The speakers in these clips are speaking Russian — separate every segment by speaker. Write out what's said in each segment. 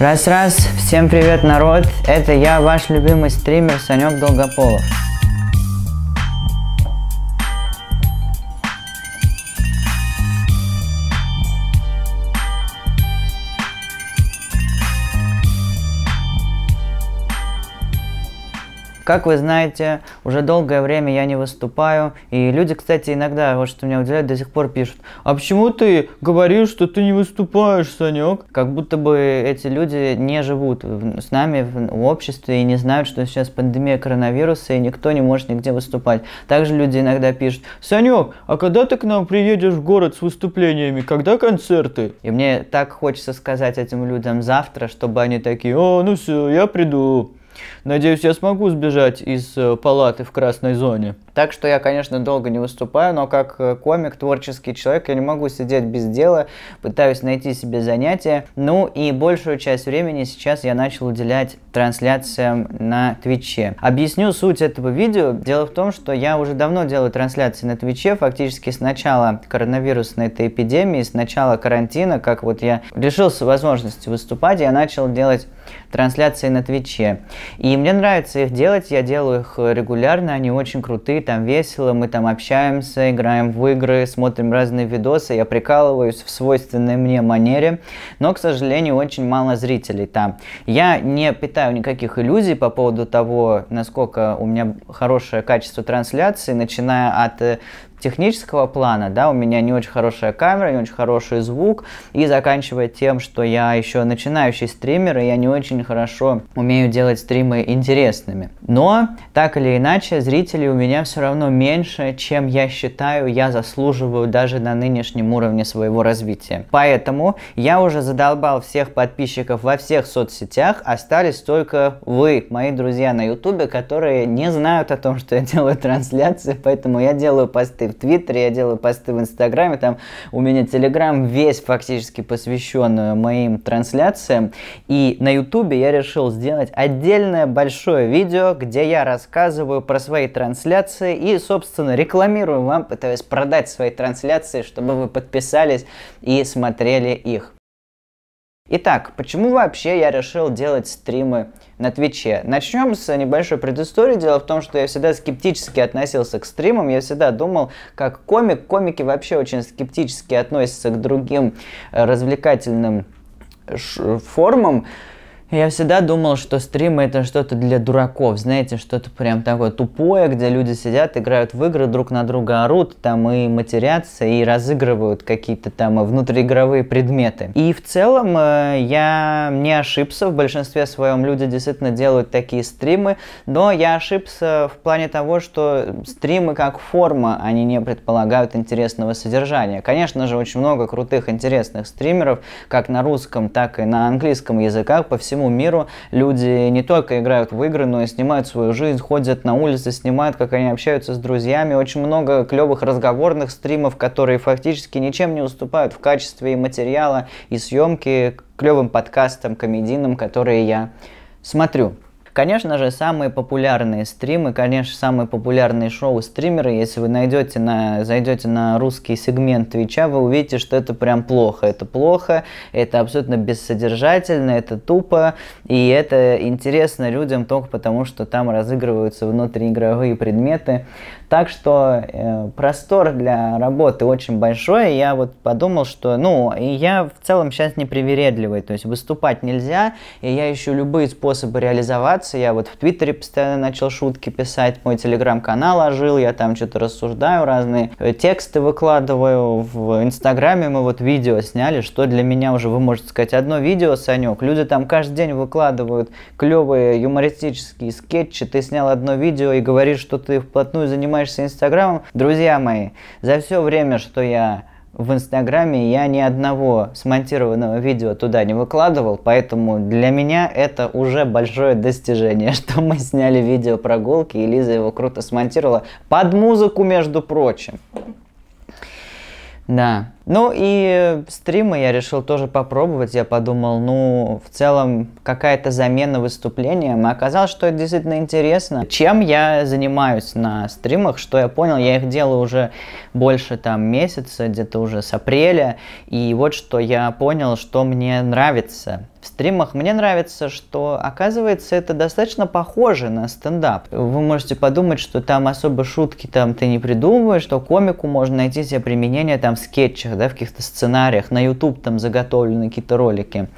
Speaker 1: Раз-раз, всем привет, народ! Это я, ваш любимый стример Санек Долгополов. Как вы знаете, уже долгое время я не выступаю, и люди, кстати, иногда, вот что меня удивляет, до сих пор пишут, а почему ты говоришь, что ты не выступаешь, Санек? Как будто бы эти люди не живут с нами в обществе и не знают, что сейчас пандемия коронавируса, и никто не может нигде выступать. Также люди иногда пишут, Санек, а когда ты к нам приедешь в город с выступлениями, когда концерты? И мне так хочется сказать этим людям завтра, чтобы они такие, о, ну все, я приду. Надеюсь, я смогу сбежать из э, палаты в красной зоне. Так что я, конечно, долго не выступаю, но как э, комик, творческий человек, я не могу сидеть без дела, пытаюсь найти себе занятие. Ну и большую часть времени сейчас я начал уделять трансляциям на Твиче. Объясню суть этого видео. Дело в том, что я уже давно делаю трансляции на Твиче, фактически с начала коронавирусной этой эпидемии, с начала карантина, как вот я лишился возможности выступать, я начал делать трансляции на Твиче. И мне нравится их делать, я делаю их регулярно, они очень крутые, там весело, мы там общаемся, играем в игры, смотрим разные видосы, я прикалываюсь в свойственной мне манере, но, к сожалению, очень мало зрителей там. Я не питаю никаких иллюзий по поводу того, насколько у меня хорошее качество трансляции, начиная от э, технического плана, да, у меня не очень хорошая камера, не очень хороший звук, и заканчивая тем, что я еще начинающий стример, и я не очень хорошо умею делать стримы интересными. Но, так или иначе, зрителей у меня все равно меньше, чем я считаю, я заслуживаю даже на нынешнем уровне своего развития. Поэтому я уже задолбал всех подписчиков во всех соцсетях, остались только вы, мои друзья на ютубе, которые не знают о том, что я делаю трансляции, поэтому я делаю посты в Твиттере, я делаю посты в Инстаграме, там у меня Телеграм весь фактически посвящен э, моим трансляциям. И на Ютубе я решил сделать отдельное большое видео, где я рассказываю про свои трансляции и, собственно, рекламирую вам, пытаюсь продать свои трансляции, чтобы вы подписались и смотрели их. Итак, почему вообще я решил делать стримы на Твиче? Начнем с небольшой предыстории. Дело в том, что я всегда скептически относился к стримам. Я всегда думал, как комик. Комики вообще очень скептически относятся к другим э, развлекательным э, формам. Я всегда думал, что стримы это что-то для дураков, знаете, что-то прям такое тупое, где люди сидят, играют в игры, друг на друга орут, там и матерятся, и разыгрывают какие-то там внутриигровые предметы. И в целом э, я не ошибся, в большинстве своем люди действительно делают такие стримы, но я ошибся в плане того, что стримы как форма, они не предполагают интересного содержания. Конечно же, очень много крутых интересных стримеров, как на русском, так и на английском языках по всему всему миру люди не только играют в игры, но и снимают свою жизнь, ходят на улицы, снимают, как они общаются с друзьями. Очень много клевых разговорных стримов, которые фактически ничем не уступают в качестве и материала, и съемки клевым подкастам, комедийным, которые я смотрю. Конечно же, самые популярные стримы, конечно, самые популярные шоу стримеры, если вы найдете на, зайдете на русский сегмент Твича, вы увидите, что это прям плохо. Это плохо, это абсолютно бессодержательно, это тупо, и это интересно людям только потому, что там разыгрываются внутриигровые предметы. Так что э, простор для работы очень большой. Я вот подумал, что, ну, и я в целом сейчас не привередливый, то есть выступать нельзя, и я ищу любые способы реализовать развлекаться. Я вот в Твиттере постоянно начал шутки писать, мой Телеграм-канал ожил, я там что-то рассуждаю, разные э, тексты выкладываю. В Инстаграме мы вот видео сняли, что для меня уже, вы можете сказать, одно видео, Санек. Люди там каждый день выкладывают клевые юмористические скетчи, ты снял одно видео и говоришь, что ты вплотную занимаешься Инстаграмом. Друзья мои, за все время, что я в Инстаграме я ни одного смонтированного видео туда не выкладывал, поэтому для меня это уже большое достижение, что мы сняли видео прогулки и Лиза его круто смонтировала под музыку, между прочим. Да. Ну и стримы я решил тоже попробовать. Я подумал, ну, в целом, какая-то замена выступления. И оказалось, что это действительно интересно. Чем я занимаюсь на стримах, что я понял, я их делаю уже больше там месяца, где-то уже с апреля. И вот что я понял, что мне нравится в стримах. Мне нравится, что оказывается это достаточно похоже на стендап. Вы можете подумать, что там особо шутки там ты не придумываешь, что комику можно найти себе применение там в скетчах да, в каких-то сценариях, на YouTube там заготовлены какие-то ролики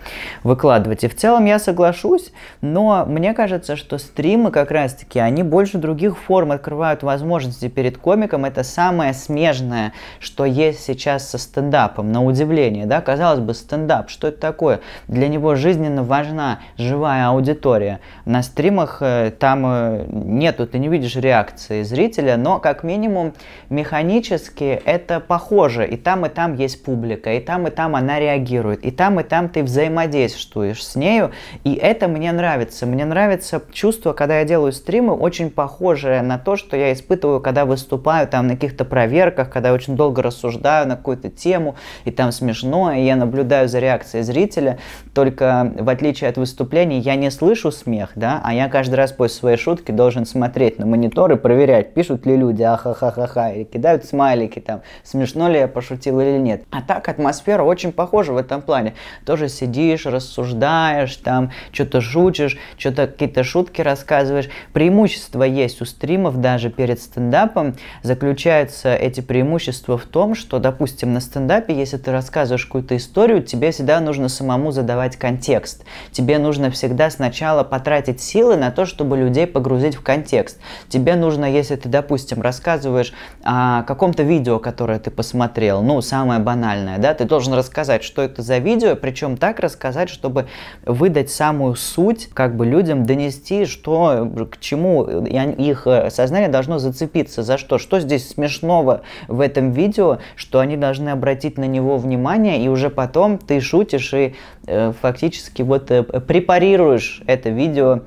Speaker 1: выкладывать. И в целом я соглашусь, но мне кажется, что стримы как раз-таки, они больше других форм открывают возможности перед комиком. Это самое смежное, что есть сейчас со стендапом, на удивление, да, казалось бы, стендап, что это такое? Для него жизненно важна живая аудитория. На стримах э, там э, нету, ты не видишь реакции зрителя, но как минимум механически это похоже, и там и там там есть публика, и там, и там она реагирует, и там, и там ты взаимодействуешь с нею, и это мне нравится. Мне нравится чувство, когда я делаю стримы, очень похожее на то, что я испытываю, когда выступаю там на каких-то проверках, когда я очень долго рассуждаю на какую-то тему, и там смешно, и я наблюдаю за реакцией зрителя, только в отличие от выступлений я не слышу смех, да, а я каждый раз после своей шутки должен смотреть на монитор и проверять, пишут ли люди, ха-ха-ха-ха, или кидают смайлики там, смешно ли я пошутил или или нет. А так атмосфера очень похожа в этом плане. Тоже сидишь, рассуждаешь, там что-то шутишь, что-то какие-то шутки рассказываешь. Преимущество есть у стримов даже перед стендапом. Заключаются эти преимущества в том, что, допустим, на стендапе, если ты рассказываешь какую-то историю, тебе всегда нужно самому задавать контекст. Тебе нужно всегда сначала потратить силы на то, чтобы людей погрузить в контекст. Тебе нужно, если ты, допустим, рассказываешь о каком-то видео, которое ты посмотрел, ну, сам самое банальное, да, ты должен рассказать, что это за видео, причем так рассказать, чтобы выдать самую суть, как бы людям донести, что, к чему их э, сознание должно зацепиться, за что, что здесь смешного в этом видео, что они должны обратить на него внимание, и уже потом ты шутишь и э, фактически вот э, препарируешь это видео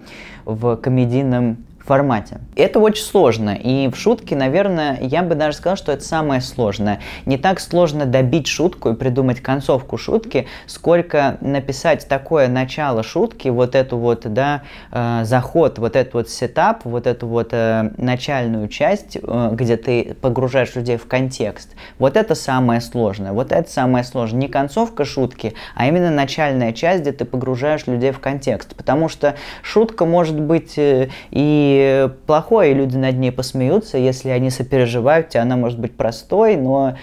Speaker 1: в комедийном формате. Это очень сложно, и в шутке, наверное, я бы даже сказал, что это самое сложное. Не так сложно добить шутку и придумать концовку шутки, сколько написать такое начало шутки, вот эту вот, да, э, заход, вот этот вот сетап, вот эту вот э, начальную часть, э, где ты погружаешь людей в контекст. Вот это самое сложное, вот это самое сложное. Не концовка шутки, а именно начальная часть, где ты погружаешь людей в контекст, потому что шутка может быть э, и плохое, и люди над ней посмеются, если они сопереживают тебе, она может быть простой, но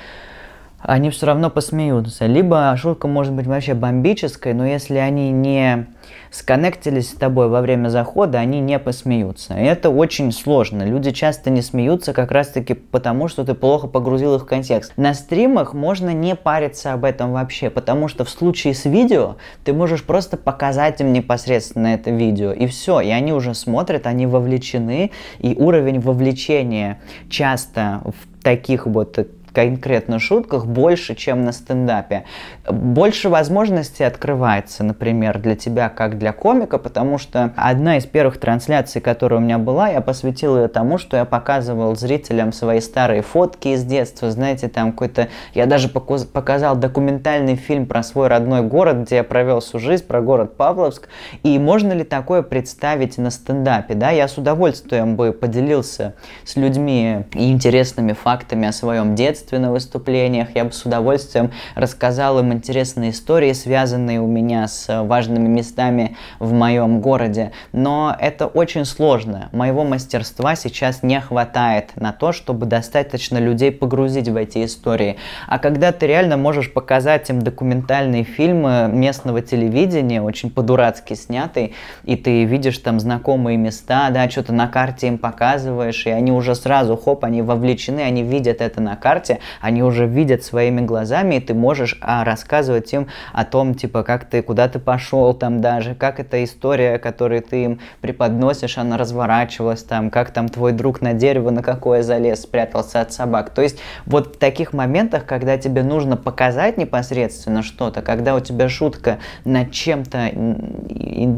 Speaker 1: они все равно посмеются. Либо шутка может быть вообще бомбической, но если они не сконнектились с тобой во время захода, они не посмеются. И это очень сложно. Люди часто не смеются как раз-таки потому, что ты плохо погрузил их в контекст. На стримах можно не париться об этом вообще, потому что в случае с видео ты можешь просто показать им непосредственно это видео, и все. И они уже смотрят, они вовлечены, и уровень вовлечения часто в таких вот конкретно шутках больше, чем на стендапе. Больше возможностей открывается, например, для тебя, как для комика, потому что одна из первых трансляций, которая у меня была, я посвятил ее тому, что я показывал зрителям свои старые фотки из детства, знаете, там какой-то... Я даже показал документальный фильм про свой родной город, где я провел всю жизнь, про город Павловск, и можно ли такое представить на стендапе, да? Я с удовольствием бы поделился с людьми интересными фактами о своем детстве, детстве на выступлениях. Я бы с удовольствием рассказал им интересные истории, связанные у меня с э, важными местами в моем городе. Но это очень сложно. Моего мастерства сейчас не хватает на то, чтобы достаточно людей погрузить в эти истории. А когда ты реально можешь показать им документальные фильмы местного телевидения, очень по-дурацки снятый, и ты видишь там знакомые места, да, что-то на карте им показываешь, и они уже сразу, хоп, они вовлечены, они видят это на карте, подкасте, они уже видят своими глазами, и ты можешь а, рассказывать им о том, типа, как ты, куда ты пошел там даже, как эта история, которую ты им преподносишь, она разворачивалась там, как там твой друг на дерево на какое залез, спрятался от собак. То есть вот в таких моментах, когда тебе нужно показать непосредственно что-то, когда у тебя шутка над чем-то,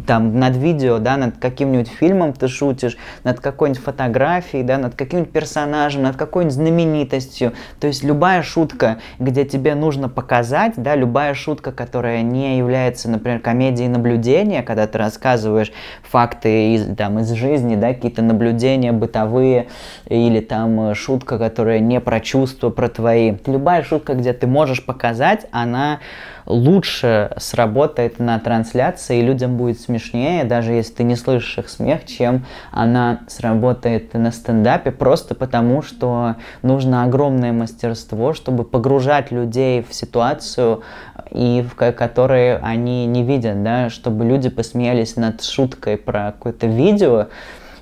Speaker 1: там, над видео, да, над каким-нибудь фильмом ты шутишь, над какой-нибудь фотографией, да, над каким-нибудь персонажем, над какой-нибудь знаменитостью, то есть любая шутка, где тебе нужно показать, да, любая шутка, которая не является, например, комедией наблюдения, когда ты рассказываешь факты из, там, из жизни, да, какие-то наблюдения бытовые, или там э, шутка, которая не про чувства, про твои. Любая шутка, где ты можешь показать, она лучше сработает на трансляции, и людям будет смешнее, даже если ты не слышишь их смех, чем она сработает на стендапе, просто потому что нужно огромное мастерство, чтобы погружать людей в ситуацию, и в которые они не видят, да, чтобы люди посмеялись над шуткой про какое-то видео,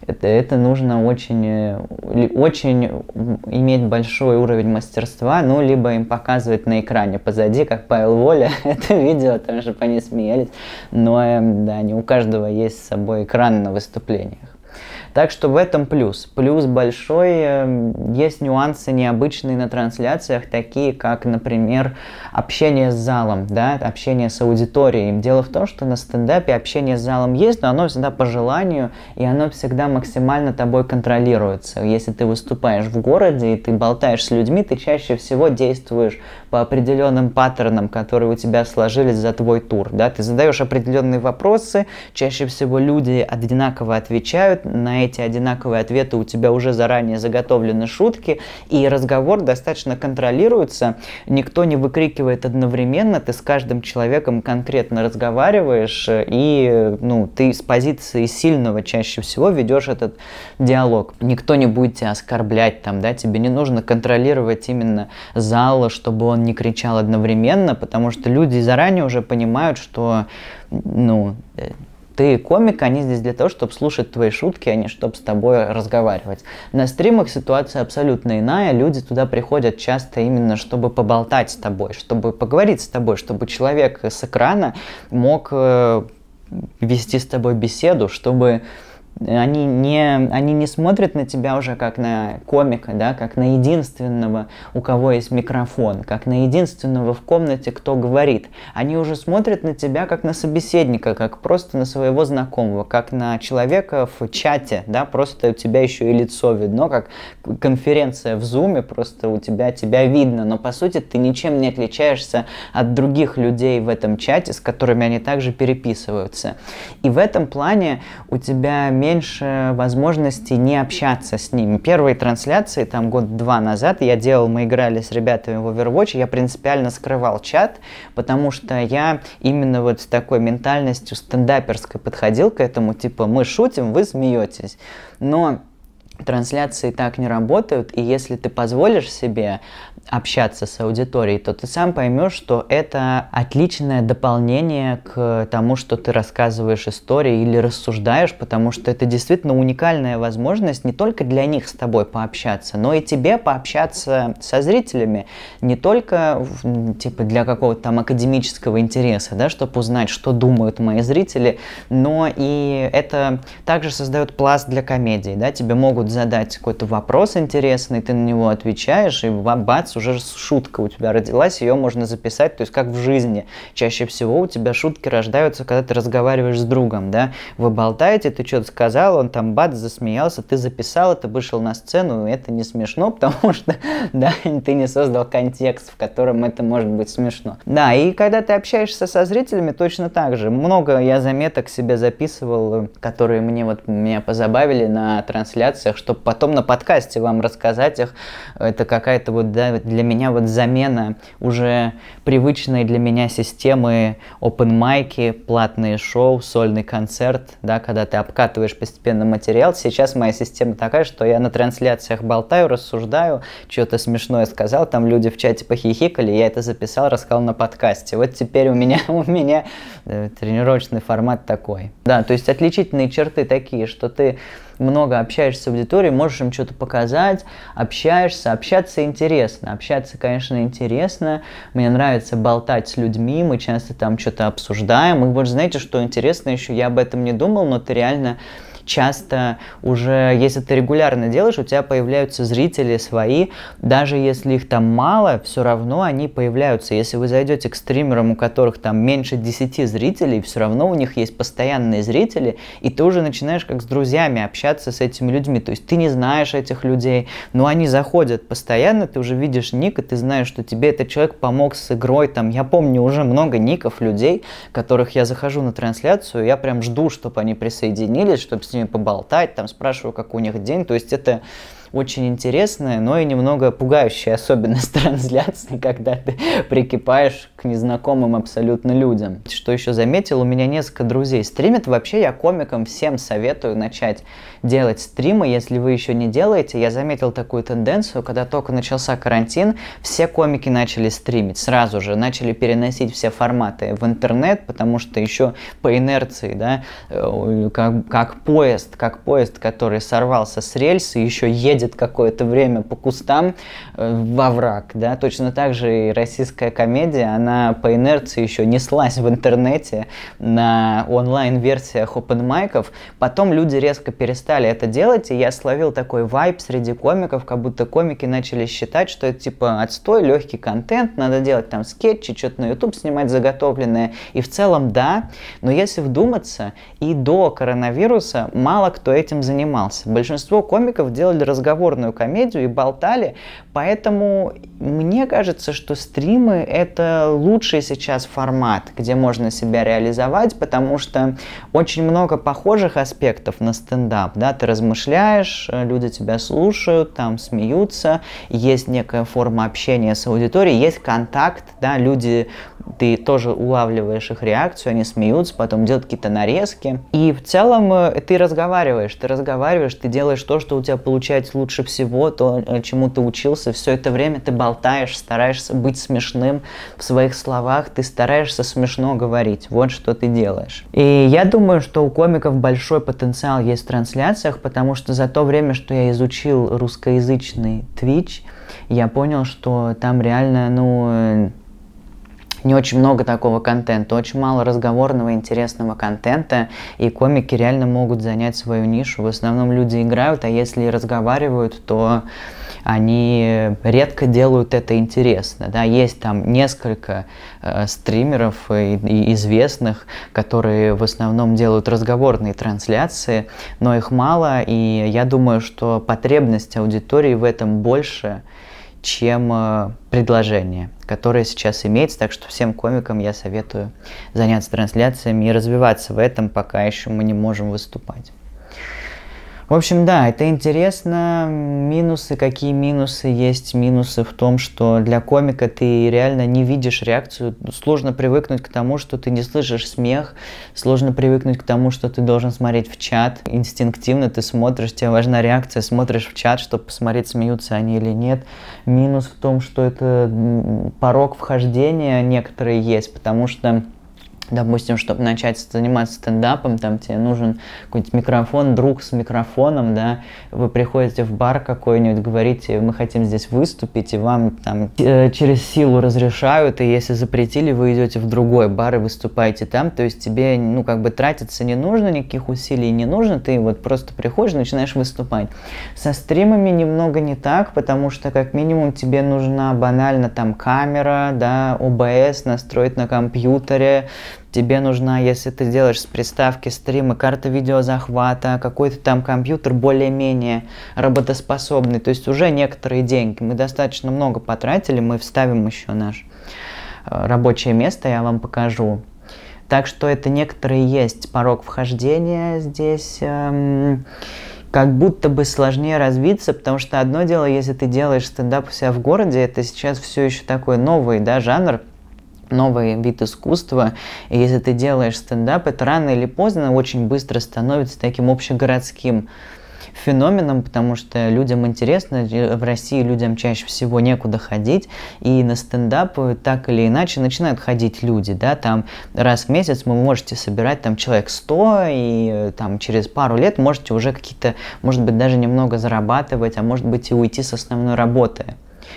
Speaker 1: это, это нужно очень, э, очень иметь большой уровень мастерства, ну, либо им показывать на экране позади, как Павел Воля это видео, там, чтобы они смеялись. Но, эм, да, не у каждого есть с собой экран на выступлениях. Так что в этом плюс. Плюс большой, э, есть нюансы необычные на трансляциях, такие как, например, общение с залом, да, общение с аудиторией. Дело в том, что на стендапе общение с залом есть, но оно всегда по желанию, и оно всегда максимально тобой контролируется. Если ты выступаешь в городе, и ты болтаешь с людьми, ты чаще всего действуешь по определенным паттернам, которые у тебя сложились за твой тур. Да? Ты задаешь определенные вопросы, чаще всего люди одинаково отвечают, на эти одинаковые ответы у тебя уже заранее заготовлены шутки, и разговор достаточно контролируется, никто не выкрикивает одновременно, ты с каждым человеком конкретно разговариваешь, и ну, ты с позиции сильного чаще всего ведешь этот диалог. Никто не будет тебя оскорблять, там, да? тебе не нужно контролировать именно зала, чтобы он не кричал одновременно, потому что люди заранее уже понимают, что, ну, э, ты комик, они здесь для того, чтобы слушать твои шутки, а не чтобы с тобой разговаривать. На стримах ситуация абсолютно иная. Люди туда приходят часто именно, чтобы поболтать с тобой, чтобы поговорить с тобой, чтобы человек с экрана мог э, вести с тобой беседу, чтобы они не, они не смотрят на тебя уже как на комика, да, как на единственного, у кого есть микрофон, как на единственного в комнате, кто говорит. Они уже смотрят на тебя как на собеседника, как просто на своего знакомого, как на человека в чате, да, просто у тебя еще и лицо видно, как конференция в зуме, просто у тебя тебя видно, но по сути ты ничем не отличаешься от других людей в этом чате, с которыми они также переписываются. И в этом плане у тебя меньше меньше возможности не общаться с ними. Первые трансляции, там год-два назад, я делал, мы играли с ребятами в Overwatch, я принципиально скрывал чат, потому что я именно вот с такой ментальностью стендаперской подходил к этому, типа мы шутим, вы смеетесь. Но трансляции так не работают, и если ты позволишь себе общаться с аудиторией, то ты сам поймешь, что это отличное дополнение к тому, что ты рассказываешь истории или рассуждаешь, потому что это действительно уникальная возможность не только для них с тобой пообщаться, но и тебе пообщаться со зрителями, не только типа для какого-то там академического интереса, да, чтобы узнать, что думают мои зрители, но и это также создает пласт для комедии, да, тебе могут задать какой-то вопрос интересный, ты на него отвечаешь, и бац, уже шутка у тебя родилась, ее можно записать, то есть как в жизни. Чаще всего у тебя шутки рождаются, когда ты разговариваешь с другом, да, вы болтаете, ты что-то сказал, он там бац, засмеялся, ты записал это, вышел на сцену, и это не смешно, потому что, да, ты не создал контекст, в котором это может быть смешно. Да, и когда ты общаешься со зрителями, точно так же. Много я заметок себе записывал, которые мне вот меня позабавили на трансляциях, чтобы потом на подкасте вам рассказать их. Это какая-то вот, да, для меня вот замена уже привычной для меня системы open майки, платные шоу, сольный концерт, да, когда ты обкатываешь постепенно материал. Сейчас моя система такая, что я на трансляциях болтаю, рассуждаю, что-то смешное сказал, там люди в чате похихикали, я это записал, рассказал на подкасте. Вот теперь у меня, у меня э, тренировочный формат такой. Да, то есть отличительные черты такие, что ты много общаешься с аудиторией, можешь им что-то показать, общаешься, общаться интересно. Общаться, конечно, интересно. Мне нравится болтать с людьми, мы часто там что-то обсуждаем. И вот знаете, что интересно еще, я об этом не думал, но ты реально часто уже, если ты регулярно делаешь, у тебя появляются зрители свои, даже если их там мало, все равно они появляются. Если вы зайдете к стримерам, у которых там меньше 10 зрителей, все равно у них есть постоянные зрители, и ты уже начинаешь как с друзьями общаться с этими людьми, то есть ты не знаешь этих людей, но они заходят постоянно, ты уже видишь ник, и ты знаешь, что тебе этот человек помог с игрой, там, я помню уже много ников людей, которых я захожу на трансляцию, я прям жду, чтобы они присоединились, чтобы ними поболтать, там спрашиваю, как у них день. То есть это очень интересная, но и немного пугающая особенность трансляции, когда ты прикипаешь к незнакомым абсолютно людям. Что еще заметил, у меня несколько друзей стримят. Вообще я комикам всем советую начать делать стримы, если вы еще не делаете. Я заметил такую тенденцию, когда только начался карантин, все комики начали стримить сразу же, начали переносить все форматы в интернет, потому что еще по инерции, да, э, как, как поезд, как поезд, который сорвался с рельсы, еще едет едет какое-то время по кустам э, во враг, да, точно так же и российская комедия, она по инерции еще неслась в интернете на онлайн-версиях open потом люди резко перестали это делать, и я словил такой вайп среди комиков, как будто комики начали считать, что это типа отстой, легкий контент, надо делать там скетчи, что-то на YouTube снимать заготовленное, и в целом да, но если вдуматься, и до коронавируса мало кто этим занимался. Большинство комиков делали разговор разговорную комедию и болтали. Поэтому мне кажется, что стримы — это лучший сейчас формат, где можно себя реализовать, потому что очень много похожих аспектов на стендап. Да? Ты размышляешь, люди тебя слушают, там смеются, есть некая форма общения с аудиторией, есть контакт, да, люди, ты тоже улавливаешь их реакцию, они смеются, потом делают какие-то нарезки. И в целом э, ты разговариваешь, ты разговариваешь, ты делаешь то, что у тебя получается лучше всего, то, э, чему ты учился. Все это время ты болтаешь, стараешься быть смешным в своих словах, ты стараешься смешно говорить. Вот что ты делаешь. И я думаю, что у комиков большой потенциал есть в трансляциях, потому что за то время, что я изучил русскоязычный Twitch, я понял, что там реально, ну, э, не очень много такого контента, очень мало разговорного интересного контента, и комики реально могут занять свою нишу. В основном люди играют, а если разговаривают, то они редко делают это интересно. Да? Есть там несколько э, стримеров э, и, и известных, которые в основном делают разговорные трансляции, но их мало, и я думаю, что потребность аудитории в этом больше, чем э, предложение, которое сейчас имеется. Так что всем комикам я советую заняться трансляциями и развиваться в этом, пока еще мы не можем выступать. В общем, да, это интересно. Минусы, какие минусы есть? Минусы в том, что для комика ты реально не видишь реакцию. Сложно привыкнуть к тому, что ты не слышишь смех. Сложно привыкнуть к тому, что ты должен смотреть в чат. Инстинктивно ты смотришь, тебе важна реакция, смотришь в чат, чтобы посмотреть, смеются они или нет. Минус в том, что это порог вхождения некоторые есть, потому что допустим, чтобы начать заниматься стендапом, там тебе нужен какой-нибудь микрофон, друг с микрофоном, да, вы приходите в бар какой-нибудь, говорите, мы хотим здесь выступить, и вам там э, через силу разрешают, и если запретили, вы идете в другой бар и выступаете там, то есть тебе, ну, как бы тратиться не нужно, никаких усилий не нужно, ты вот просто приходишь, начинаешь выступать. Со стримами немного не так, потому что как минимум тебе нужна банально там камера, да, OBS настроить на компьютере, Тебе нужна, если ты делаешь с приставки стримы, карта видеозахвата, какой-то там компьютер более-менее работоспособный. То есть уже некоторые деньги. Мы достаточно много потратили, мы вставим еще наш э, рабочее место, я вам покажу. Так что это некоторые есть порог вхождения здесь. Эм, как будто бы сложнее развиться, потому что одно дело, если ты делаешь стендап у себя в городе, это сейчас все еще такой новый да, жанр – новый вид искусства. И если ты делаешь стендап, это рано или поздно очень быстро становится таким общегородским феноменом, потому что людям интересно, в России людям чаще всего некуда ходить, и на стендап так или иначе начинают ходить люди, да, там раз в месяц вы можете собирать там человек 100, и э, там через пару лет можете уже какие-то, может быть, даже немного зарабатывать, а может быть и уйти с основной работы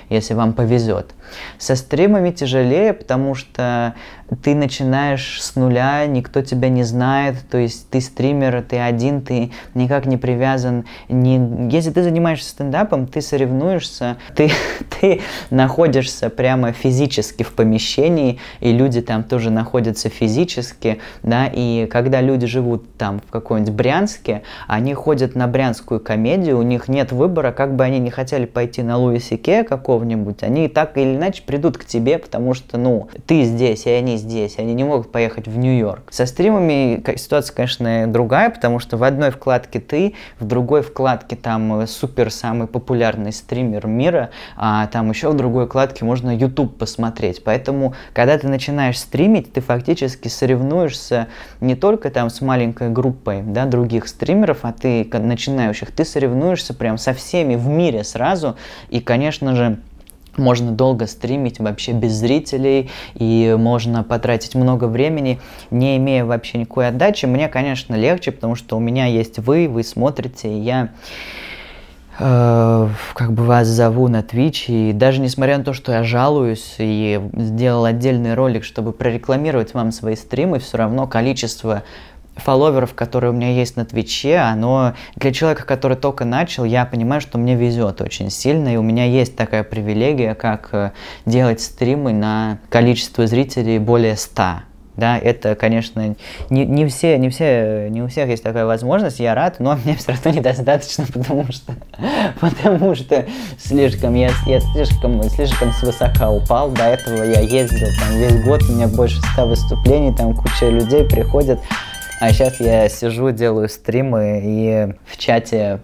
Speaker 1: если вам повезет. Со стримами тяжелее, потому что ты начинаешь с нуля, никто тебя не знает, то есть ты стример, ты один, ты никак не привязан. Не... Если ты занимаешься стендапом, ты соревнуешься, ты, ты находишься прямо физически в помещении, и люди там тоже находятся физически, да, и когда люди живут там в каком-нибудь Брянске, они ходят на брянскую комедию, у них нет выбора, как бы они не хотели пойти на Луисике какого-нибудь, они так или иначе придут к тебе, потому что, ну, ты здесь, и они здесь, они не могут поехать в Нью-Йорк. Со стримами ситуация, конечно, другая, потому что в одной вкладке ты, в другой вкладке там э, супер самый популярный стример мира, а там еще в другой вкладке можно YouTube посмотреть. Поэтому, когда ты начинаешь стримить, ты фактически соревнуешься не только там с маленькой группой да, других стримеров, а ты начинающих, ты соревнуешься прям со всеми в мире сразу. И, конечно же, можно долго стримить вообще без зрителей, и можно потратить много времени, не имея вообще никакой отдачи. Мне, конечно, легче, потому что у меня есть вы, вы смотрите, и я э, как бы вас зову на Twitch, и даже несмотря на то, что я жалуюсь и сделал отдельный ролик, чтобы прорекламировать вам свои стримы, все равно количество фолловеров, которые у меня есть на Твиче, оно для человека, который только начал, я понимаю, что мне везет очень сильно, и у меня есть такая привилегия, как э, делать стримы на количество зрителей более 100. Да, это, конечно, не, не, все, не, все, не у всех есть такая возможность, я рад, но мне все равно недостаточно, потому что, потому что слишком, я, я слишком, слишком свысока упал, до этого я ездил там весь год, у меня больше ста выступлений, там куча людей приходят. А сейчас я сижу, делаю стримы, и в чате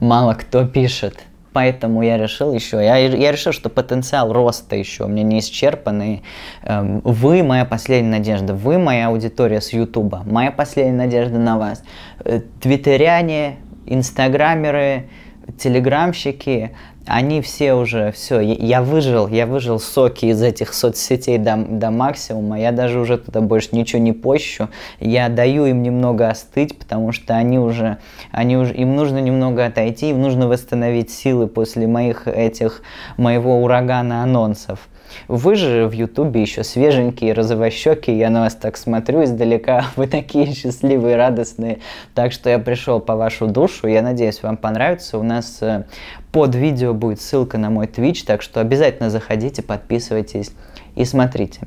Speaker 1: мало кто пишет. Поэтому я решил еще, я, я решил, что потенциал роста еще у меня не исчерпан. И, эм, вы моя последняя надежда, вы моя аудитория с Ютуба, моя последняя надежда на вас. Э, твиттеряне, инстаграмеры, телеграмщики, они все уже, все, я выжил, я выжил соки из этих соцсетей до, до максимума, я даже уже туда больше ничего не пощу, я даю им немного остыть, потому что они уже, они уже, им нужно немного отойти, им нужно восстановить силы после моих этих, моего урагана анонсов. Вы же в Ютубе еще свеженькие, розовощеки, я на вас так смотрю издалека, вы такие счастливые, радостные. Так что я пришел по вашу душу, я надеюсь, вам понравится. У нас э, под видео будет ссылка на мой Twitch, так что обязательно заходите, подписывайтесь и смотрите.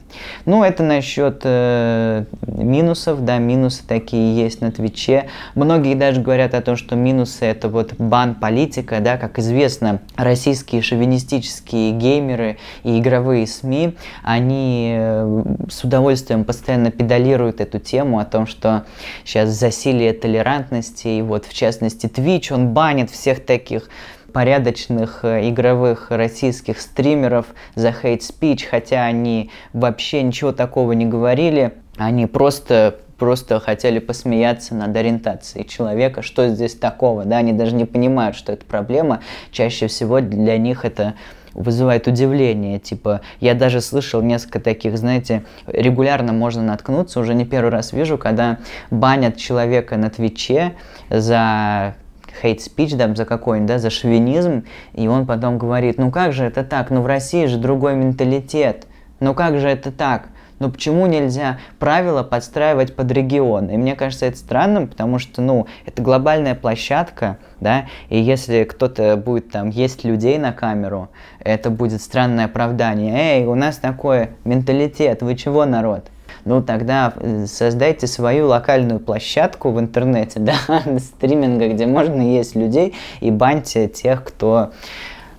Speaker 1: Ну, это насчет э, минусов, да, минусы такие есть на Твиче. Многие даже говорят о том, что минусы это вот бан политика, да, как известно, российские шовинистические геймеры и игровые СМИ, они э, с удовольствием постоянно педалируют эту тему о том, что сейчас засилие толерантности, и вот в частности Twitch, он банит всех таких порядочных э, игровых российских стримеров за хейт-спич, хотя они вообще ничего такого не говорили. Они просто просто хотели посмеяться над ориентацией человека, что здесь такого, да, они даже не понимают, что это проблема, чаще всего для них это вызывает удивление. Типа, я даже слышал несколько таких, знаете, регулярно можно наткнуться, уже не первый раз вижу, когда банят человека на Твиче за хейт-спич да, за какой-нибудь, да, за шовинизм, и он потом говорит, ну как же это так, ну в России же другой менталитет, ну как же это так, ну почему нельзя правила подстраивать под регион? И мне кажется это странным, потому что, ну, это глобальная площадка, да, и если кто-то будет там есть людей на камеру, это будет странное оправдание. Эй, у нас такой менталитет, вы чего, народ? ну тогда э, создайте свою локальную площадку в интернете, да, стриминга, где можно есть людей и баньте тех, кто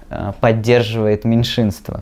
Speaker 1: э, поддерживает меньшинство.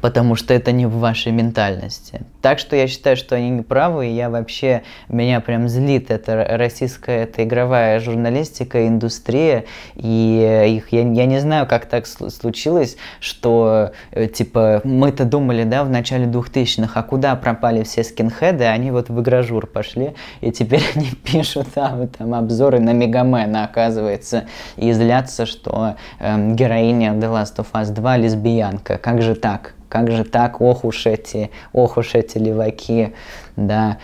Speaker 1: Потому что это не в вашей ментальности. Так что я считаю, что они не правы, и я вообще, меня прям злит эта российская, эта игровая журналистика, индустрия, и э, их, я, я не знаю, как так случилось, что, э, типа, мы-то думали, да, в начале 2000-х, а куда пропали все скинхеды, они вот в игрожур пошли, и теперь они пишут а, вот, там обзоры на Мегамена, оказывается, и злятся, что э, героиня The Last of Us 2 лесбиянка, как же так? как же так, ох уж эти, ох уж эти леваки, да.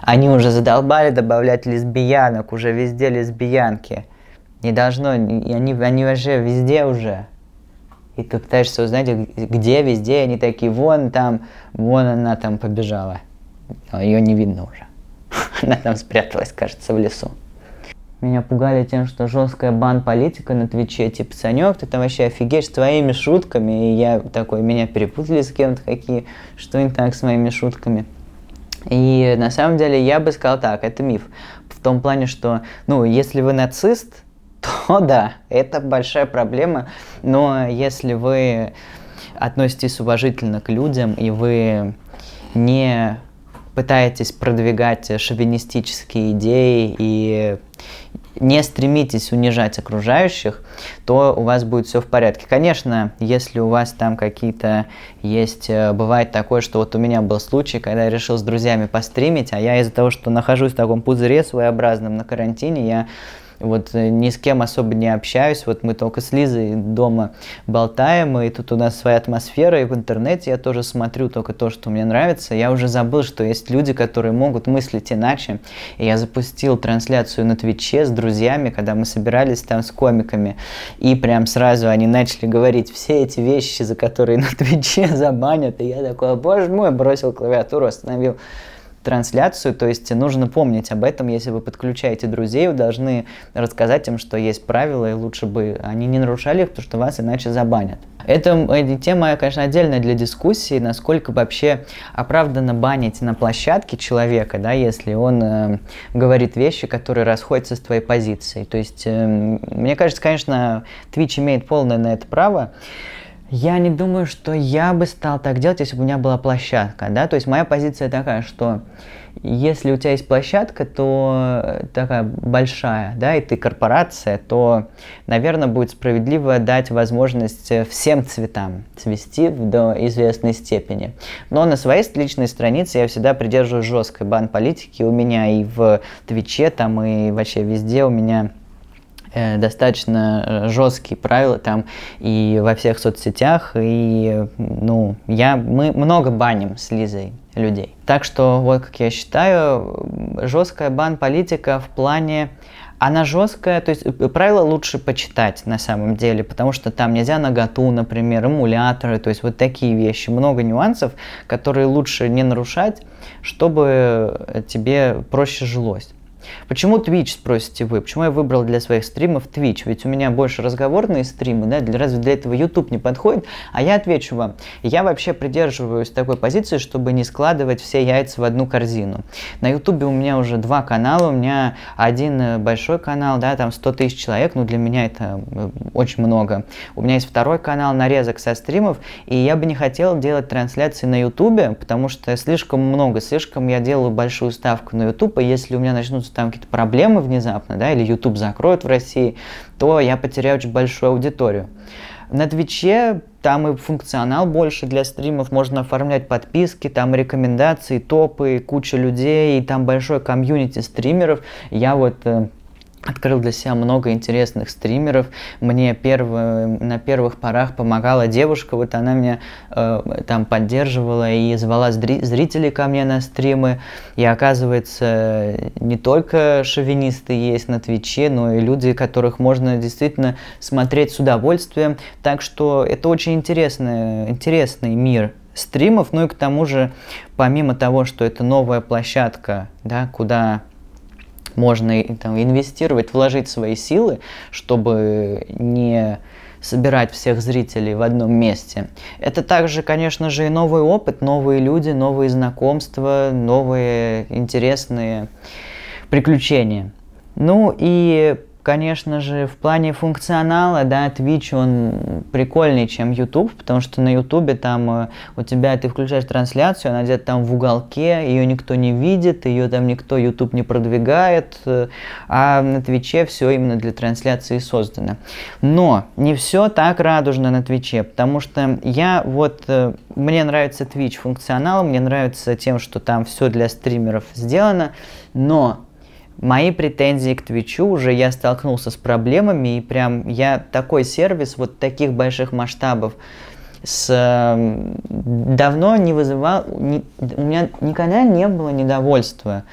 Speaker 1: Они уже задолбали добавлять лесбиянок, уже везде лесбиянки. Не должно, они, они уже везде уже. И ты пытаешься узнать, где везде они такие, вон там, вон она там побежала. Но ее не видно уже. Она там спряталась, кажется, в лесу. Меня пугали тем, что жесткая бан-политика на Твиче, типа, Санек, ты там вообще офигеешь с твоими шутками. И я такой, меня перепутали с кем-то какие, что не так с моими шутками. И на самом деле я бы сказал так, это миф. В том плане, что, ну, если вы нацист, то да, это большая проблема. Но если вы относитесь уважительно к людям, и вы не пытаетесь продвигать шовинистические идеи и не стремитесь унижать окружающих, то у вас будет все в порядке. Конечно, если у вас там какие-то есть... Э, бывает такое, что вот у меня был случай, когда я решил с друзьями постримить, а я из-за того, что нахожусь в таком пузыре своеобразном на карантине, я вот э, ни с кем особо не общаюсь, вот мы только с Лизой дома болтаем, и тут у нас своя атмосфера, и в интернете я тоже смотрю только то, что мне нравится. Я уже забыл, что есть люди, которые могут мыслить иначе, и я запустил трансляцию на Твиче с друзьями, когда мы собирались там с комиками, и прям сразу они начали говорить все эти вещи, за которые на Твиче забанят, и я такой, боже мой, бросил клавиатуру, остановил трансляцию, то есть нужно помнить об этом, если вы подключаете друзей, вы должны рассказать им, что есть правила, и лучше бы они не нарушали их, потому что вас иначе забанят. Это, тема, конечно, отдельная для дискуссии, насколько вообще оправдано банить на площадке человека, да, если он э, говорит вещи, которые расходятся с твоей позицией. То есть, э, мне кажется, конечно, Twitch имеет полное на это право, я не думаю, что я бы стал так делать, если бы у меня была площадка, да, то есть моя позиция такая, что если у тебя есть площадка, то э, такая большая, да, и ты корпорация, то, наверное, будет справедливо дать возможность э, всем цветам цвести до известной степени. Но на своей личной странице я всегда придерживаюсь жесткой бан политики, у меня и в Твиче, там, и вообще везде у меня Э, достаточно э, жесткие правила там и во всех соцсетях, и, ну, я, мы много баним с Лизой людей. Так что, вот как я считаю, жесткая бан-политика в плане она жесткая, то есть э, правила лучше почитать на самом деле, потому что там нельзя наготу, например, эмуляторы, то есть вот такие вещи, много нюансов, которые лучше не нарушать, чтобы тебе проще жилось. Почему Twitch, спросите вы? Почему я выбрал для своих стримов Twitch? Ведь у меня больше разговорные стримы, да, для, разве для этого YouTube не подходит? А я отвечу вам, я вообще придерживаюсь такой позиции, чтобы не складывать все яйца в одну корзину. На YouTube у меня уже два канала, у меня один э, большой канал, да, там 100 тысяч человек, ну для меня это э, очень много. У меня есть второй канал нарезок со стримов, и я бы не хотел делать трансляции на YouTube, потому что слишком много, слишком я делаю большую ставку на YouTube, и если у меня начнутся там какие-то проблемы внезапно, да, или YouTube закроют в России, то я потеряю очень большую аудиторию. На Твиче там и функционал больше для стримов, можно оформлять подписки, там рекомендации, топы, куча людей, и там большой комьюнити стримеров. Я вот э, Открыл для себя много интересных стримеров. Мне первые, на первых порах помогала девушка, вот она меня э, там поддерживала и звала зрителей ко мне на стримы. И оказывается, не только шовинисты есть на Твиче, но и люди, которых можно действительно смотреть с удовольствием. Так что это очень интересный, интересный мир стримов. Ну и к тому же, помимо того, что это новая площадка, да, куда можно там, инвестировать, вложить свои силы, чтобы не собирать всех зрителей в одном месте. Это также, конечно же, и новый опыт, новые люди, новые знакомства, новые интересные приключения. Ну и Конечно же, в плане функционала, да, Twitch, он прикольнее, чем YouTube, потому что на YouTube там э, у тебя, ты включаешь трансляцию, она где-то там в уголке, ее никто не видит, ее там никто, YouTube не продвигает, э, а на Твиче все именно для трансляции создано. Но не все так радужно на Твиче, потому что я вот, э, мне нравится Twitch функционал, мне нравится тем, что там все для стримеров сделано, но мои претензии к Твичу уже я столкнулся с проблемами, и прям я такой сервис вот таких больших масштабов с давно не вызывал, не, у меня никогда не было недовольства.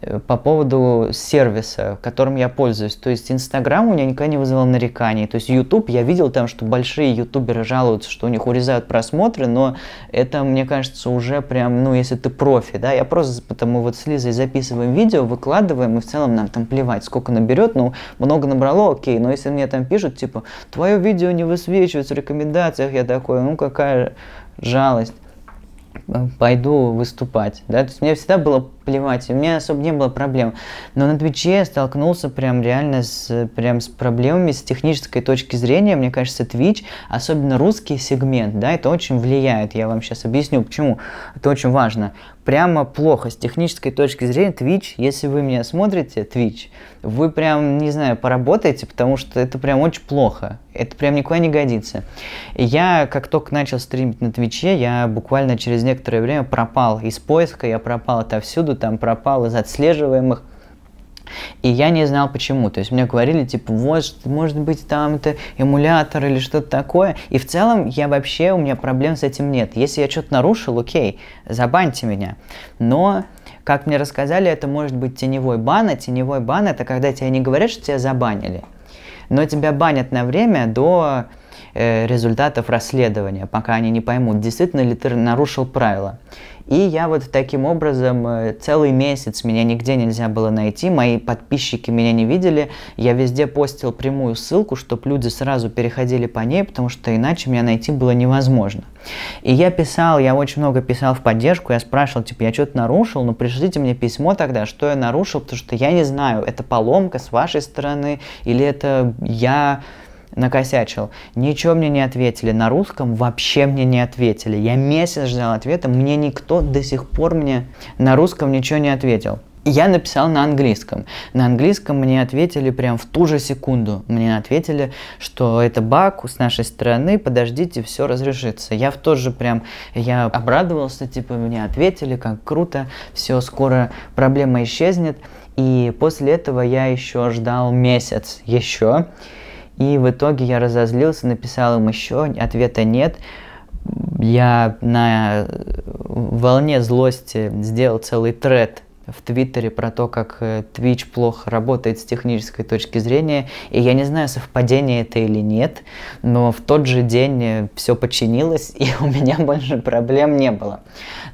Speaker 1: Э, по поводу сервиса, которым я пользуюсь. То есть Инстаграм у меня никогда не вызывал нареканий. То есть YouTube, я видел там, что большие ютуберы жалуются, что у них урезают просмотры, но это, мне кажется, уже прям, ну, если ты профи, да, я просто потому вот с Лизой записываем видео, выкладываем, и в целом нам там плевать, сколько наберет, ну, много набрало, окей, но если мне там пишут, типа, твое видео не высвечивается в рекомендациях, я такой, ну, какая жалость пойду выступать. Да? То есть мне всегда было плевать, у меня особо не было проблем. Но на Твиче я столкнулся прям реально с, прям с проблемами с технической точки зрения. Мне кажется, Twitch, особенно русский сегмент, да, это очень влияет. Я вам сейчас объясню, почему. Это очень важно. Прямо плохо с технической точки зрения Twitch, если вы меня смотрите, Twitch, вы прям, не знаю, поработаете, потому что это прям очень плохо. Это прям никуда не годится. я, как только начал стримить на Твиче, я буквально через некоторое время пропал из поиска, я пропал отовсюду, там пропал из отслеживаемых. И я не знал почему. То есть мне говорили, типа, вот, может быть, там это эмулятор или что-то такое. И в целом я вообще, у меня проблем с этим нет. Если я что-то нарушил, окей, забаньте меня. Но как мне рассказали, это может быть теневой бан, а теневой бан это когда тебе не говорят, что тебя забанили, но тебя банят на время до э, результатов расследования, пока они не поймут, действительно ли ты нарушил правила. И я вот таким образом э, целый месяц меня нигде нельзя было найти, мои подписчики меня не видели, я везде постил прямую ссылку, чтобы люди сразу переходили по ней, потому что иначе меня найти было невозможно. И я писал, я очень много писал в поддержку, я спрашивал, типа, я что-то нарушил, ну пришлите мне письмо тогда, что я нарушил, потому что я не знаю, это поломка с вашей стороны, или это я накосячил. Ничего мне не ответили. На русском вообще мне не ответили. Я месяц ждал ответа, мне никто до сих пор мне на русском ничего не ответил. Я написал на английском. На английском мне ответили прям в ту же секунду. Мне ответили, что это баг с нашей стороны, подождите, все разрешится. Я в тот же прям, я обрадовался, типа, мне ответили, как круто, все, скоро проблема исчезнет. И после этого я еще ждал месяц еще. И в итоге я разозлился, написал им еще, ответа нет. Я на э, волне злости сделал целый тред в Твиттере про то, как э, Twitch плохо работает с технической точки зрения, и я не знаю, совпадение это или нет, но в тот же день э, все починилось, и у меня больше проблем не было.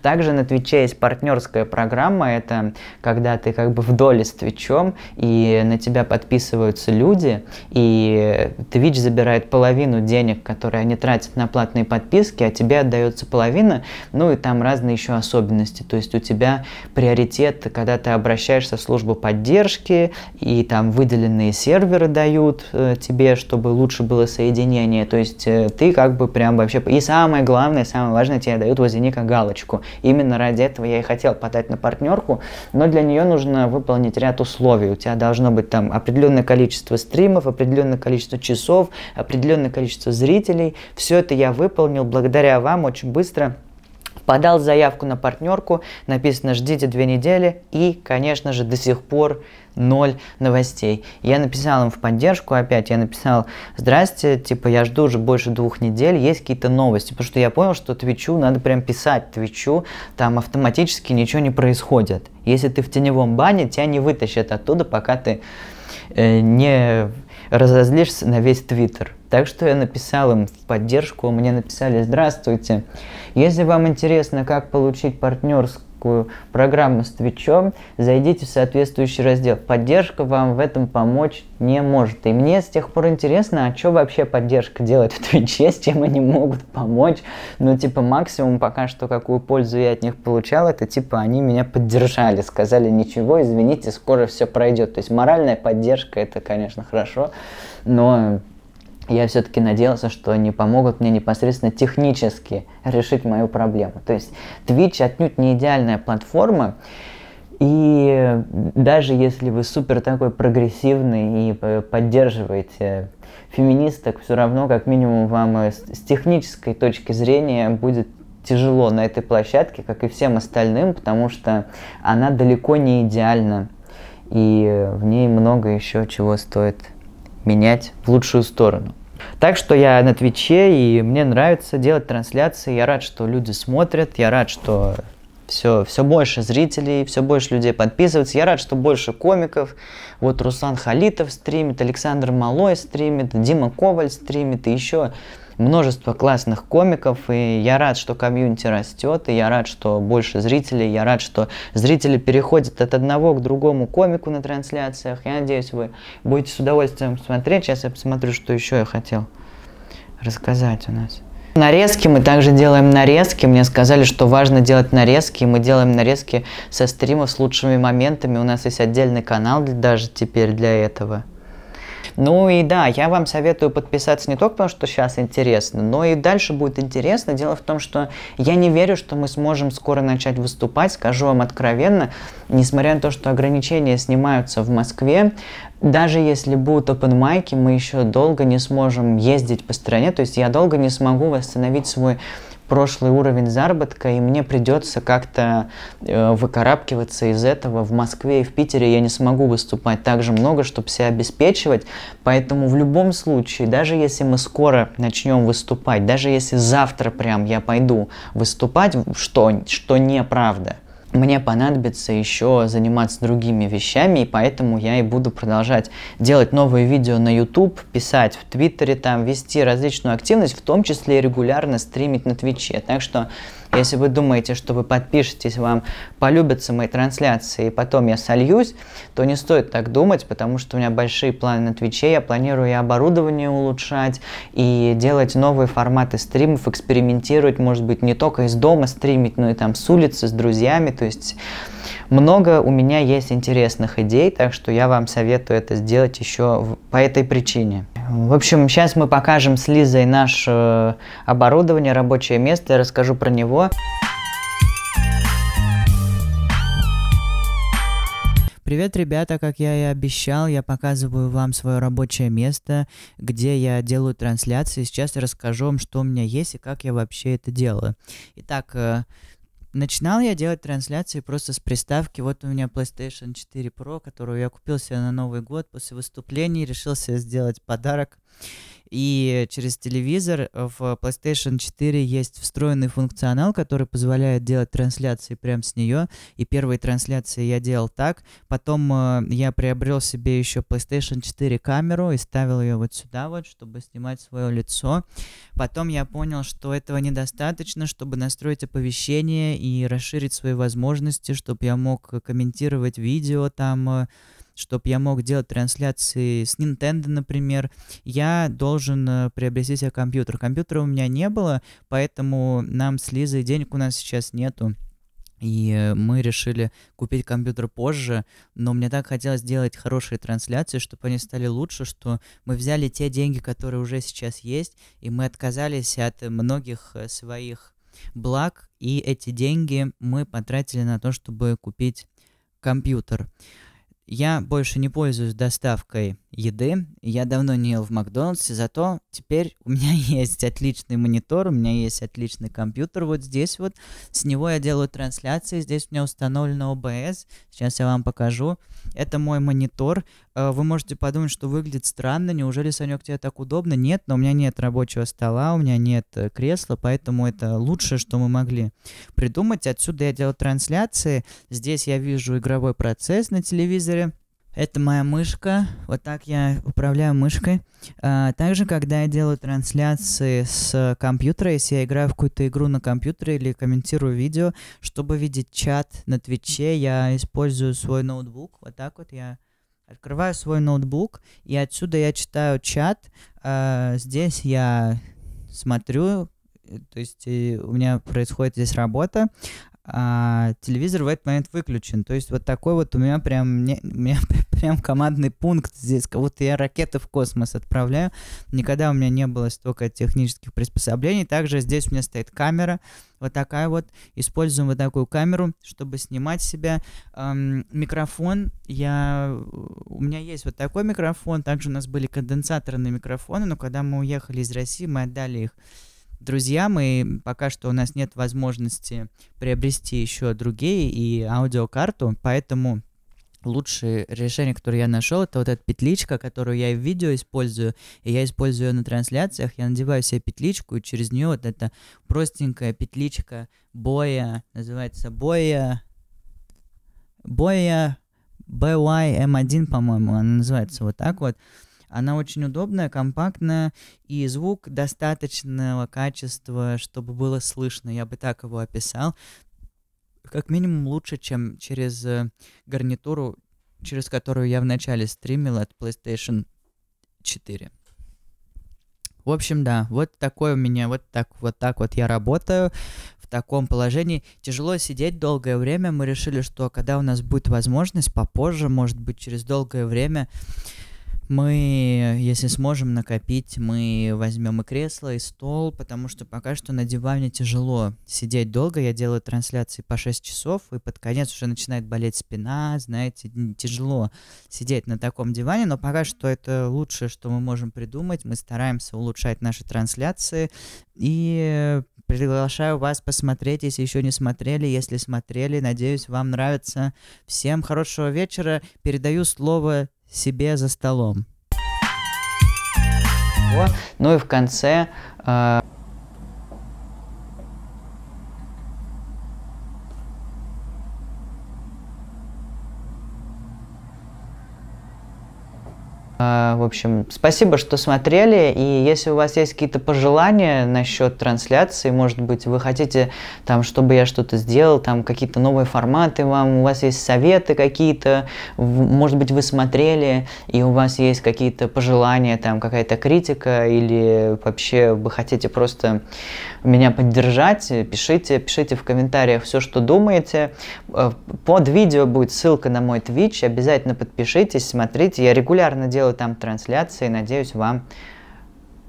Speaker 1: Также на Твиче есть партнерская программа, это когда ты как бы в доле с Твичом, и на тебя подписываются люди, и Twitch забирает половину денег, которые они тратят на платные подписки, а тебе отдается половина, ну и там разные еще особенности, то есть у тебя приоритет это когда ты обращаешься в службу поддержки, и там выделенные серверы дают э, тебе, чтобы лучше было соединение. То есть э, ты как бы прям вообще... И самое главное, самое важное, тебе дают возле ника галочку. Именно ради этого я и хотел подать на партнерку, но для нее нужно выполнить ряд условий. У тебя должно быть там определенное количество стримов, определенное количество часов, определенное количество зрителей. Все это я выполнил благодаря вам очень быстро подал заявку на партнерку, написано «ждите две недели» и, конечно же, до сих пор ноль новостей. Я написал им в поддержку опять, я написал «Здрасте, типа я жду уже больше двух недель, есть какие-то новости?» Потому что я понял, что Твичу надо прям писать Твичу, там автоматически ничего не происходит. Если ты в теневом бане, тебя не вытащат оттуда, пока ты э, не разозлишься на весь Твиттер. Так что я написал им в поддержку, мне написали «Здравствуйте! Если вам интересно, как получить партнерскую программу с Твичом, зайдите в соответствующий раздел. Поддержка вам в этом помочь не может. И мне с тех пор интересно, а что вообще поддержка делает в Твиче, с чем они могут помочь. Ну, типа, максимум пока что, какую пользу я от них получал, это типа они меня поддержали, сказали ничего, извините, скоро все пройдет. То есть моральная поддержка, это, конечно, хорошо, но я все-таки надеялся, что они помогут мне непосредственно технически решить мою проблему. То есть Twitch отнюдь не идеальная платформа, и даже если вы супер такой прогрессивный и поддерживаете феминисток, все равно как минимум вам э, с технической точки зрения будет тяжело на этой площадке, как и всем остальным, потому что она далеко не идеальна, и э, в ней много еще чего стоит менять в лучшую сторону. Так что я на Твиче, и мне нравится делать трансляции. Я рад, что люди смотрят, я рад, что все, все больше зрителей, все больше людей подписываются. Я рад, что больше комиков. Вот Руслан Халитов стримит, Александр Малой стримит, Дима Коваль стримит, и еще множество классных комиков, и я рад, что комьюнити растет, и я рад, что больше зрителей, я рад, что зрители переходят от одного к другому комику на трансляциях. Я надеюсь, вы будете с удовольствием смотреть. Сейчас я посмотрю, что еще я хотел рассказать у нас. Нарезки мы также делаем нарезки. Мне сказали, что важно делать нарезки. Мы делаем нарезки со стримов с лучшими моментами. У нас есть отдельный канал даже теперь для этого. Ну и да, я вам советую подписаться не только потому, что сейчас интересно, но и дальше будет интересно. Дело в том, что я не верю, что мы сможем скоро начать выступать, скажу вам откровенно, несмотря на то, что ограничения снимаются в Москве, даже если будут open майки, мы еще долго не сможем ездить по стране, то есть я долго не смогу восстановить свой прошлый уровень заработка, и мне придется как-то э, выкарабкиваться из этого. В Москве и в Питере я не смогу выступать так же много, чтобы себя обеспечивать. Поэтому в любом случае, даже если мы скоро начнем выступать, даже если завтра прям я пойду выступать, что, что неправда, мне понадобится еще заниматься другими вещами, и поэтому я и буду продолжать делать новые видео на YouTube, писать в Твиттере, там, вести различную активность, в том числе и регулярно стримить на Твиче. Так что если вы думаете, что вы подпишетесь, вам полюбятся мои трансляции, и потом я сольюсь, то не стоит так думать, потому что у меня большие планы на Твиче, я планирую и оборудование улучшать, и делать новые форматы стримов, экспериментировать, может быть, не только из дома стримить, но и там с улицы, с друзьями, то есть много у меня есть интересных идей, так что я вам советую это сделать еще по этой причине. В общем, сейчас мы покажем с Лизой наше э, оборудование, рабочее место. Я расскажу про него. Привет, ребята, как я и обещал, я показываю вам свое рабочее место, где я делаю трансляции. Сейчас я расскажу вам, что у меня есть и как я вообще это делаю. Итак, э, Начинал я делать трансляции просто с приставки. Вот у меня PlayStation 4 Pro, которую я купил себе на Новый год. После выступлений решил себе сделать подарок. И через телевизор в PlayStation 4 есть встроенный функционал, который позволяет делать трансляции прямо с нее. И первые трансляции я делал так. Потом э, я приобрел себе еще PlayStation 4 камеру и ставил ее вот сюда вот, чтобы снимать свое лицо. Потом я понял, что этого недостаточно, чтобы настроить оповещение и расширить свои возможности, чтобы я мог комментировать видео там, э, чтобы я мог делать трансляции с Nintendo, например, я должен э, приобрести себе компьютер. Компьютера у меня не было, поэтому нам с Лизой денег у нас сейчас нету. И э, мы решили купить компьютер позже, но мне так хотелось сделать хорошие трансляции, чтобы они стали лучше, что мы взяли те деньги, которые уже сейчас есть, и мы отказались от многих э, своих благ, и эти деньги мы потратили на то, чтобы купить компьютер. Я больше не пользуюсь доставкой еды. Я давно не ел в Макдональдсе, зато теперь у меня есть отличный монитор, у меня есть отличный компьютер вот здесь вот. С него я делаю трансляции, здесь у меня установлено OBS. Сейчас я вам покажу. Это мой монитор. Э, вы можете подумать, что выглядит странно. Неужели, Санек, тебе так удобно? Нет, но у меня нет рабочего стола, у меня нет э, кресла, поэтому это лучшее, что мы могли придумать. Отсюда я делаю трансляции. Здесь я вижу игровой процесс на телевизоре это моя мышка. Вот так я управляю мышкой. А, также, когда я делаю трансляции с компьютера, если я играю в какую-то игру на компьютере или комментирую видео, чтобы видеть чат на Твиче, я использую свой ноутбук. Вот так вот я открываю свой ноутбук, и отсюда я читаю чат. А, здесь я смотрю, то есть у меня происходит здесь работа а телевизор в этот момент выключен. То есть вот такой вот у меня прям, не, у меня прям командный пункт здесь, как будто я ракеты в космос отправляю. Никогда у меня не было столько технических приспособлений. Также здесь у меня стоит камера, вот такая вот. Используем вот такую камеру, чтобы снимать себя. Эм, микрофон, я... у меня есть вот такой микрофон, также у нас были конденсаторные микрофоны, но когда мы уехали из России, мы отдали их друзьям, и пока что у нас нет возможности приобрести еще другие и аудиокарту, поэтому лучшее решение, которое я нашел, это вот эта петличка, которую я в видео использую, и я использую ее на трансляциях. Я надеваю себе петличку, и через нее вот эта простенькая петличка боя, называется боя, боя BYM1, эм по-моему, она называется вот так вот. Она очень удобная, компактная, и звук достаточного качества, чтобы было слышно. Я бы так его описал как минимум лучше, чем через э, гарнитуру, через которую я вначале стримил от PlayStation 4. В общем, да, вот такой у меня, вот так вот так вот я работаю в таком положении. Тяжело сидеть долгое время. Мы решили, что когда у нас будет возможность, попозже, может быть, через долгое время, мы, если сможем накопить, мы возьмем и кресло, и стол, потому что пока что на диване тяжело сидеть долго. Я делаю трансляции по 6 часов, и под конец уже начинает болеть спина, знаете, тяжело сидеть на таком диване, но пока что это лучшее, что мы можем придумать. Мы стараемся улучшать наши трансляции, и приглашаю вас посмотреть, если еще не смотрели, если смотрели, надеюсь, вам нравится. Всем хорошего вечера, передаю слово себе за столом. Ну и в конце э, А, в общем, спасибо, что смотрели. И если у вас есть какие-то пожелания насчет трансляции, может быть, вы хотите, там, чтобы я что-то сделал, там какие-то новые форматы вам, у вас есть советы какие-то, может быть, вы смотрели, и у вас есть какие-то пожелания, там какая-то критика, или вообще вы хотите просто меня поддержать, пишите, пишите в комментариях все, что думаете. А, под видео будет ссылка на мой Twitch, обязательно подпишитесь, смотрите. Я регулярно делаю там трансляции, надеюсь, вам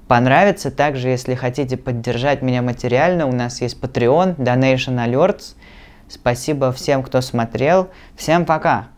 Speaker 1: понравится. Также, если хотите поддержать меня материально, у нас есть Patreon, Donation Alerts. Спасибо всем, кто смотрел. Всем пока!